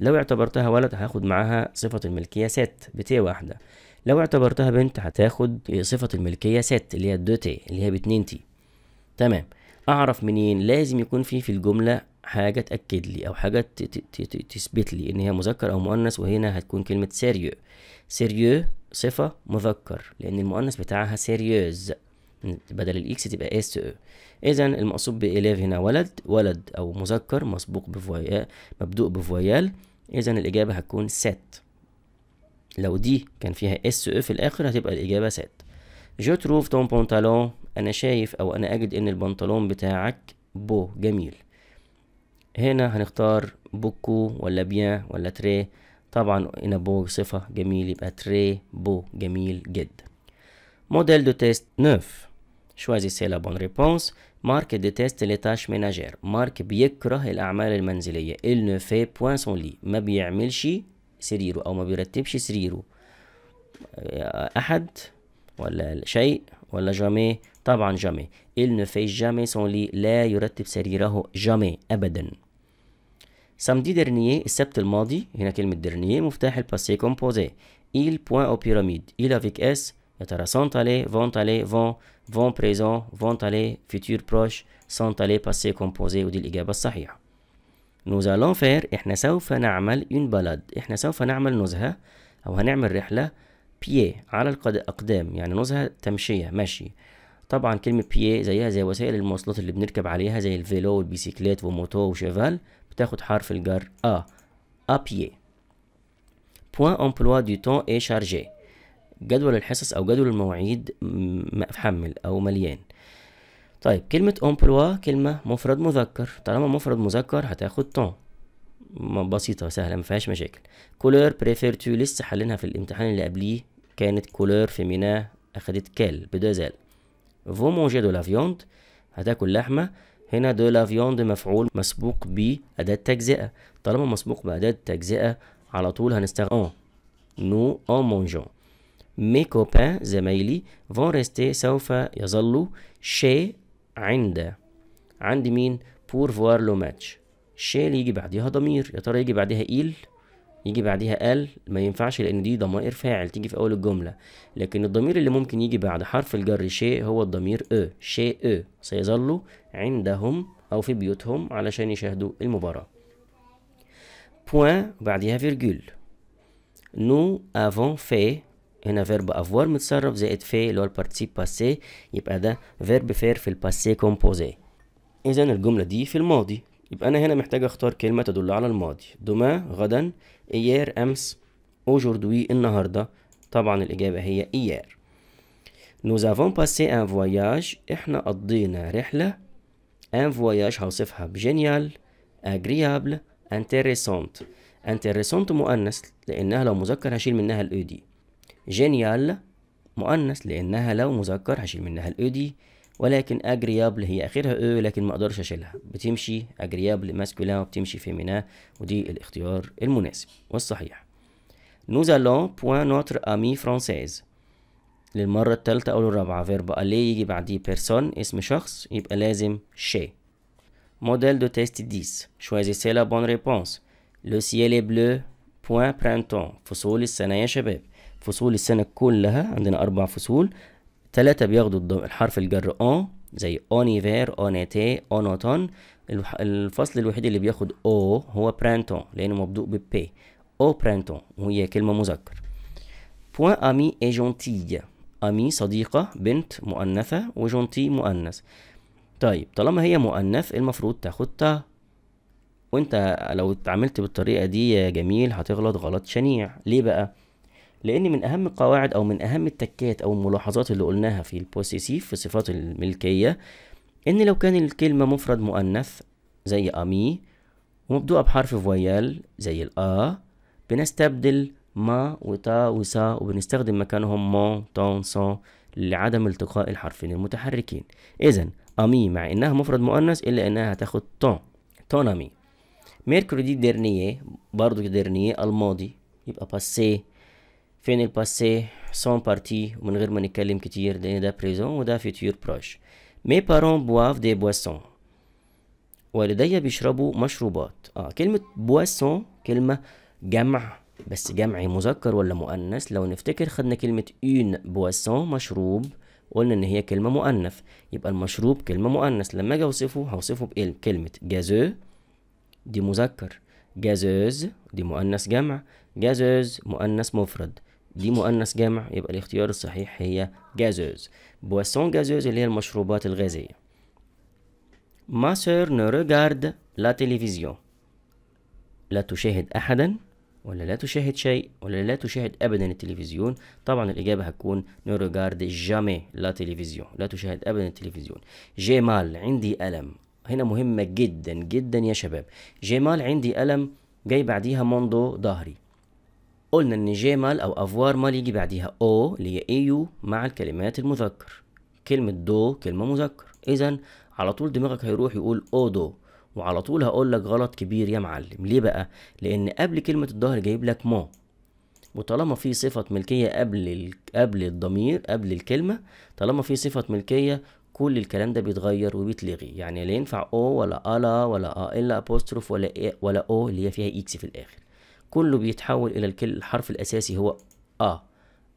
لو اعتبرتها ولد هاخد معاها صفة الملكية ست بتي واحدة لو اعتبرتها بنت هتاخد صفة الملكية ست اللي هي الدوتي اللي هي باتنين تي تمام اعرف منين لازم يكون في في الجمله حاجه تاكد لي او حاجه تثبت لي ان هي مذكر او مؤنث وهنا هتكون كلمه سيريو سيريو صفه مذكر لان المؤنث بتاعها سيريوز بدل الاكس تبقى اس او e. اذا المقصود بإلاف هنا ولد ولد او مذكر مسبوق بفويال مبدوء بفويال اذا الاجابه هتكون سات لو دي كان فيها اس او e في الاخر هتبقى الاجابه سات جو تروف تون بونتالون انا شايف او انا اجد ان البنطلون بتاعك بو جميل هنا هنختار بوكو ولا بيان ولا تري طبعا هنا بو صفة جميل يبقى تري بو جميل جدا موديل دو تيست نوف سي لا بون ريبونس مارك دي تيست تاش ميناجير مارك بيكره الأعمال المنزلية ال نو في بوان سون لي ما بيعملش سريره أو ما بيرتبش سريره أحد ولا شيء ولا جامي طبعا جامي إل ne fait jamais son lit لا يرتب سريره جامي ابدا سامدي ديرنيي السبت الماضي هنا كلمة ديرنيي مفتاح الباسي كومبوزي إل بوان أو بيراميد إل avec أس يا ترى sont allés vont allés vont vont présent vont allés futur proche sont allés passé ودي الإجابة الصحيحة nous allons إحنا سوف نعمل une balade إحنا سوف نعمل نزهة أو هنعمل رحلة pied على الأقدام يعني نزهة تمشية ماشي طبعا كلمة بييه زيها زي وسائل المواصلات اللي بنركب عليها زي الفيلو والبيسيكلات وموتو وشيفال بتاخد حرف الجر أ أ أبييه بوان امبلوا دي تون اي شارجي جدول الحصص او جدول المواعيد محمل او مليان طيب كلمة امبلوا كلمة مفرد مذكر طالما مفرد مذكر هتاخد تون بسيطة سهلة مفيهاش مشاكل كولور بريفير تو لسه حلينها في الامتحان اللي قبليه كانت كولور فيمينا اخدت كال بدا زال فو مونجي دو لا فيوند هتاكل لحمة هنا دو لا فيوند مفعول مسبوق بأداة تجزئة طالما مسبوق بأداة تجزئة على طول هنستخدم اون نو اون مونجون مي كوبان زمايلي فون ريستي سوف يظلوا شي عند عند مين بور فوار لو ماتش شي اللي يجي بعديها ضمير يا ترى يجي بعديها إيل يجي بعديها ال ما ينفعش لان دي ضمائر فاعل تيجي في اول الجمله لكن الضمير اللي ممكن يجي بعد حرف الجر شيء هو الضمير ا شيء ا سيظل عندهم او في بيوتهم علشان يشاهدوا المباراه بوان بعديها فيرجول نو افون في هنا فيرب افوار متصرف زائد في اللي هو البارتيسيب باسي يبقى ده فيرب فير في الباسي كومبوزي اذا الجمله دي في الماضي يبقى أنا هنا محتاج أختار كلمة تدل على الماضي دوما غدا إيار أمس أوجوردوي النهاردة طبعا الإجابة هي إيار Nous avons passé un voyage إحنا قضينا رحلة un voyage هوصفها بجينيال اجريابل انتريسونت انتريسونت مؤنث لأنها لو مذكر هشيل منها الأودي e جينيال مؤنث لأنها لو مذكر هشيل منها الأودي e ولكن اجريابل هي اخرها او لكن ما اقدرش اشيلها بتمشي اجريابل ماسكولا وبتمشي فيمينا ودي الاختيار المناسب والصحيح نوزا لون بوان نوتر امي française للمرة التالتة أو الرابعة فيرب aller يجي بعديه بيرسون اسم شخص يبقى لازم شي موديل دو تيست ديس شويزي سي لا بون ريبونس لو سيالي بلو بوان برانتون فصول السنة يا شباب فصول السنة كلها عندنا أربع فصول ثلاثة بياخدوا الحرف الجر أو زي أونيفير أونيتي أونوتون الفصل الوحيد اللي بياخد أو هو برانتون لأنه مبدوء ببي أو برانتون وهي كلمة مذكر بوان أمي إي جونتيل أمي صديقة بنت مؤنثة وجونتي مؤنث طيب طالما هي مؤنث المفروض تاخد تا وانت لو اتعاملت بالطريقة دي يا جميل هتغلط غلط شنيع ليه بقى؟ لان من اهم القواعد او من اهم التكات او الملاحظات اللي قلناها في البوسيسيف في صفات الملكيه ان لو كان الكلمه مفرد مؤنث زي امي ومبدوءه بحرف فويال زي الآ بنستبدل ما وتا وسا وبنستخدم مكانهم مون تون سون لعدم التقاء الحرفين المتحركين اذا امي مع انها مفرد مؤنث الا انها هتاخد تون تون امي ميركوري دي ديرنيه برضو ديرنيه الماضي يبقى باسيه فين الباسي سون بارتي ومن غير ما نتكلم كتير لان ده بريزون وده فيتيور بروش مي بارون بواف دي بواسون والدي بيشربوا مشروبات اه كلمة بواسون كلمة جمع بس جمع مذكر ولا مؤنث لو نفتكر خدنا كلمة اون بواسون مشروب قلنا ان هي كلمة مؤنث يبقى المشروب كلمة مؤنث لما اجي اوصفه هوصفه بايه كلمة جازو دي مذكر جازوز دي مؤنث جمع جازوز مؤنث مفرد دي مؤنث جامع يبقى الاختيار الصحيح هي جازوز بواسون جازوز اللي هي المشروبات الغازية ما سير نو regarde لا تلفزيون لا تشاهد أحدا ولا لا تشاهد شيء ولا لا تشاهد أبدا التلفزيون طبعا الإجابة هتكون نو regarde جامي لا تلفزيون لا تشاهد أبدا التلفزيون جمال عندي ألم هنا مهمة جدا جدا يا شباب جمال عندي ألم جاي بعديها موندو ظهري قلنا ان جيمال او افوار مال يجي بعديها او اللي هي ايو مع الكلمات المذكر كلمة دو كلمة مذكر اذا على طول دماغك هيروح يقول او دو وعلى طول هقول لك غلط كبير يا معلم ليه بقى لان قبل كلمة الظهر جايب لك مو وطالما في صفة ملكية قبل ال... قبل الضمير قبل الكلمة طالما في صفة ملكية كل الكلام ده بيتغير وبيتلغي يعني لا ينفع او ولا الا ولا ا الا ابوستروف ولا إيه ولا او اللي هي فيها اكس في الاخر كله بيتحول الى الكل الحرف الاساسي هو ا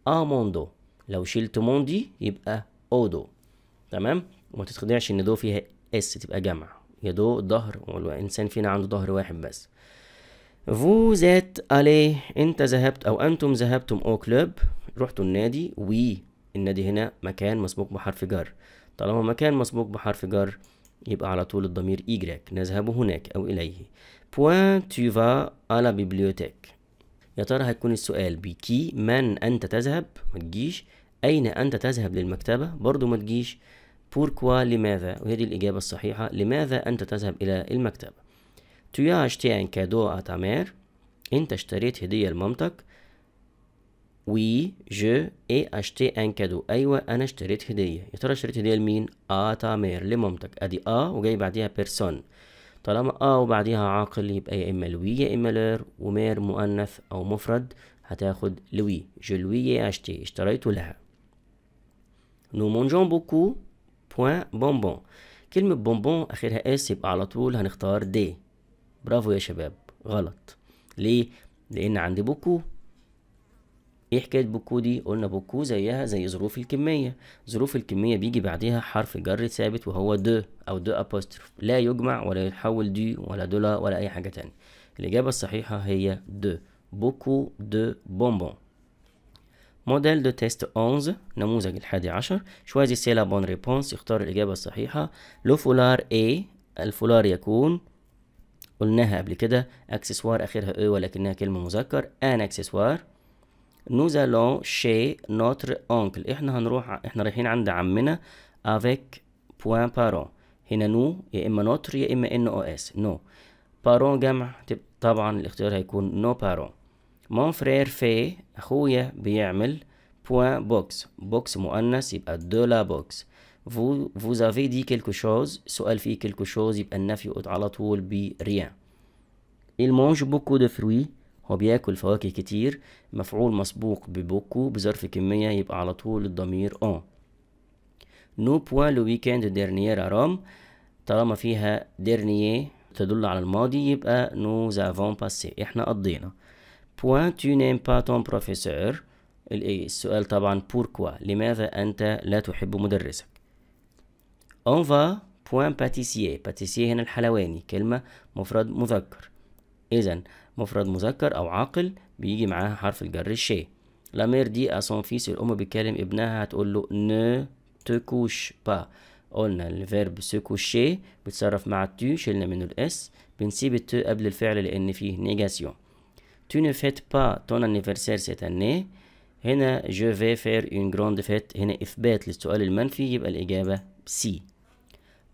ا موندو لو شلت موندي يبقى اودو تمام وما تتخدعش ان دو فيها اس تبقى جمع يا دو الظهر والانسان فينا عنده ظهر واحد بس فو زات الي انت ذهبت او انتم ذهبتم او كلوب رحتوا النادي وي النادي هنا مكان مسبوق بحرف جر طالما مكان مسبوق بحرف جر يبقى على طول الضمير إيجراك نذهب هناك أو إليه point tu vas à la bibliothèque يا ترى هيكون السؤال بكي من أنت تذهب ما تجيش أين أنت تذهب للمكتبة برضو ما تجيش بوركوا لماذا وهي دي الإجابة الصحيحة لماذا أنت تذهب إلى المكتبة Tu as acheté un cadeau à ta mère أنت اشتريت هدية لمامتك وي جو اي اشتي ان كادو ايوه انا اشتريت هديه يا ترى اشتريت هديه لمين اه تا لمامتك ادي اه وجاي بعديها بيرسون طالما اه وبعديها عاقل يبقى يا اما لوي يا اما لير ومير مؤنث او مفرد هتاخد لوي جلوي اشتي اشتريت لها نو مونجون بوكو بوان بونبون كلمة بونبون اخرها اس يبقى على طول هنختار دي برافو يا شباب غلط ليه لان عندي بوكو ايه حكايه بوكو دي قلنا بوكو زيها زي ظروف الكميه ظروف الكميه بيجي بعدها حرف جر ثابت وهو د او د ابوستروف لا يجمع ولا يتحول دي ولا دولا ولا اي حاجه تانية الاجابه الصحيحه هي د بوكو د بونبون موديل دو تيست 11 نموذج الحادي عشر شوازي سيلا بون ريبونس اختار الإجابة الصحيحة لو فولار اي الفولار يكون قلناها قبل كده اكسسوار اخرها ايه ولكنها كلمة مذكر ان اكسسوار nous allons chez notre oncle احنا هنروح احنا رايحين عند عمنا avec point parent هنا نو يا اما نوتر يا اما ان او اس نو بارون جمع طبعا الاختيار هيكون نو بارون مون فرير في اخويا بيعمل بوان بوكس بوكس مؤنث يبقى دو لا بوكس فو فو زافي دي كيلكو شوز سؤال فيه كيلكو شوز يبقى النفي على طول بريان rien il mange beaucoup de fruits هو بياكل فواكه كتير مفعول مسبوق ببوكو بظرف كمية يبقى على طول الضمير اون نو بوا لو ويكاند ديرنيير رام طالما فيها ديرنيي تدل على الماضي يبقى نو زافون باسي احنا قضينا بوا تو نيم با تون بروفيسور السؤال طبعا بوركوا لماذا انت لا تحب مدرسك اون فا بوان باتيسيي باتيسيي هنا الحلواني كلمة مفرد مذكر اذا مفرد مذكر أو عاقل بيجي معاها حرف الجر الشي لا مير دي أسون فيس الأم بتكلم ابنها هتقول له ن تكوش با قلنا الفيرب سكوشي بتصرف مع تو شلنا منه الاس بنسيب التو قبل الفعل لأن فيه نيجاسيون تو ne fêtes با تون anniversaire cette année هنا جو في فير اون جروند فيت هنا إثبات للسؤال المنفي يبقى الإجابة سي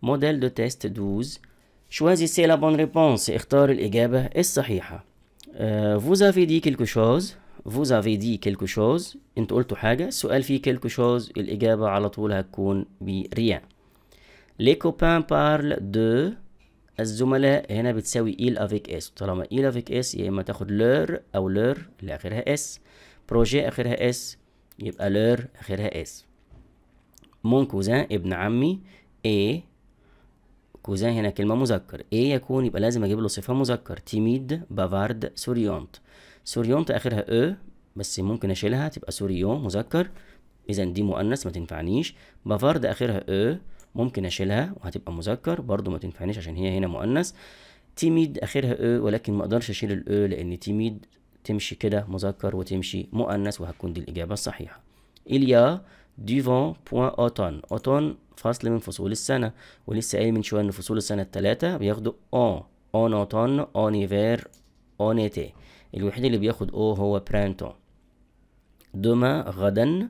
موديل دو تيست 12 سي لا بون ريبونس اختار الإجابة الصحيحة vous avez dit quelque chose vous avez dit quelque chose انتوا قلتوا حاجة السؤال فيه quelque chose الإجابة على طول هتكون ب rien les copains parlent de الزملاء هنا بتساوي il avec s طالما il avec s يا إما تاخد leur أو leur اللي آخرها s projet آخرها s يبقى leur آخرها s mon cousin ابن عمي est كوزان هنا كلمة مذكر ايه يكون يبقى لازم اجيب له صفة مذكر تيميد بافارد سوريونت سوريونت اخرها او بس ممكن اشيلها تبقى سوريون مذكر اذا دي مؤنث ما تنفعنيش بافارد اخرها او ممكن اشيلها وهتبقى مذكر برضو ما تنفعنيش عشان هي هنا مؤنث تيميد اخرها او ولكن ما اقدرش اشيل الاو لان تيميد تمشي كده مذكر وتمشي مؤنث وهتكون دي الاجابة الصحيحة إليا ديفون بوان اوتون اوتون فصل من فصول السنة ولسه قايل من شوية ان فصول السنة التلاتة بياخدوا اون اون اوتون اون ايفير اون ايتي الوحيد اللي بياخد او هو برانتون دوما غدا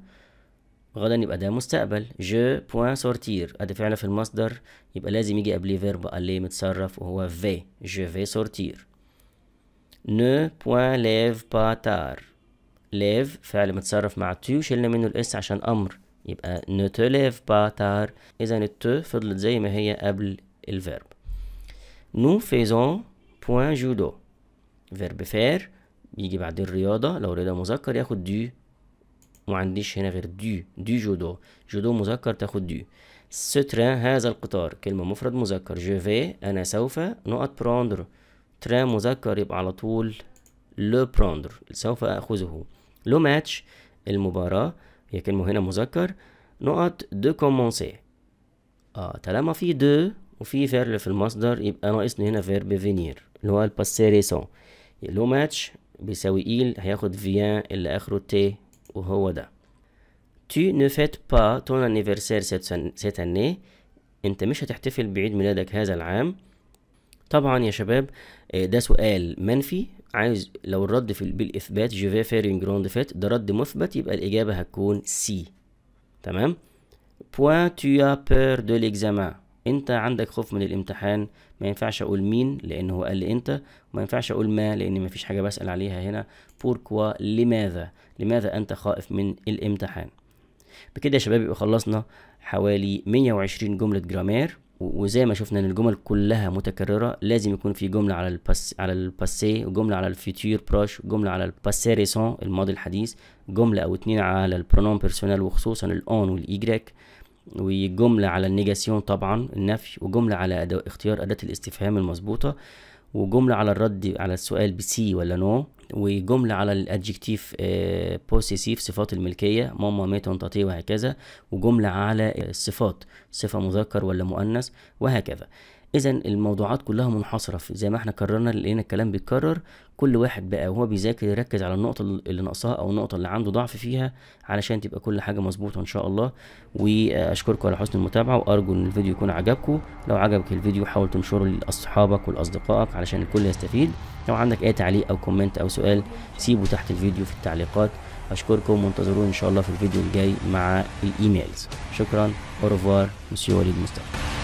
غدا يبقى ده مستقبل جو بوان سورتير ادي فعلا في المصدر يبقى لازم يجي قبليه فيرب اللي متصرف وهو في جو في سورتير نو بوان ليف باتار ليف فعل متصرف مع تو شلنا منه الاس عشان امر يبقى ne te lève pas اذا التو فضلت زي ما هي قبل الفيرب نو فيزون بوان جودو فيرب فير يجي بعد الرياضة لو رياضة مذكر ياخد دي ومعنديش هنا غير دو دو جودو جودو مذكر تاخد دي سترا هذا القطار كلمة مفرد مذكر جو في أنا سوف نقط براندر ترا مذكر يبقى على طول لو براندر سوف أخذه لو ماتش المباراة هي كلمة هنا مذكر نقط دو كومونسي اه طالما في دو وفي فيرل في المصدر يبقى ناقصني هنا فيرب فينير اللي هو الباسي ريسون لو ماتش بيساوي إيل هياخد فيان اللي آخره تي وهو ده tu ne fêtes با تون anniversaire سيت اني انت مش هتحتفل بعيد ميلادك هذا العام طبعا يا شباب آه، ده سؤال منفي عايز لو الرد في بالاثبات جوفي فيرين جروند فيت ده رد مثبت يبقى الاجابه هتكون سي تمام بوان تو بير دو ليكزامان انت عندك خوف من الامتحان ما ينفعش اقول مين لان هو قال لي انت وما ينفعش اقول ما لان ما فيش حاجه بسال عليها هنا بوركوا لماذا لماذا انت خائف من الامتحان بكده يا شباب يبقى خلصنا حوالي 120 جمله جرامير وزي ما شفنا ان الجمل كلها متكرره لازم يكون في جمله على الباس على الباسي وجمله على الفيتور براش جمله على الباسي ريسون الماضي الحديث جمله او اتنين على البرونوم بيرسونال وخصوصا الاون والايجريك وجمله على النيجاسيون طبعا النفي وجمله على أدو اختيار اداه الاستفهام المظبوطه وجمله على الرد على السؤال بسي ولا نو no وجملة على الادجكتيف آه، بوسيسيف صفات الملكية ماما ميتا تاتي وهكذا وجملة على آه، الصفات صفة مذكر ولا مؤنث وهكذا اذا الموضوعات كلها منحصره في زي ما احنا كررنا لقينا الكلام بيتكرر كل واحد بقى وهو بيذاكر يركز على النقطه اللي ناقصاها او النقطه اللي عنده ضعف فيها علشان تبقى كل حاجه مظبوطه ان شاء الله واشكركم على حسن المتابعه وارجو ان الفيديو يكون عجبكم لو عجبك الفيديو حاول تنشره لاصحابك ولاصدقائك علشان الكل يستفيد لو عندك اي تعليق او كومنت او سؤال سيبه تحت الفيديو في التعليقات اشكركم وانتظروني ان شاء الله في الفيديو الجاي مع الايميلز شكرا اورفوار مسيو وليد مصطفى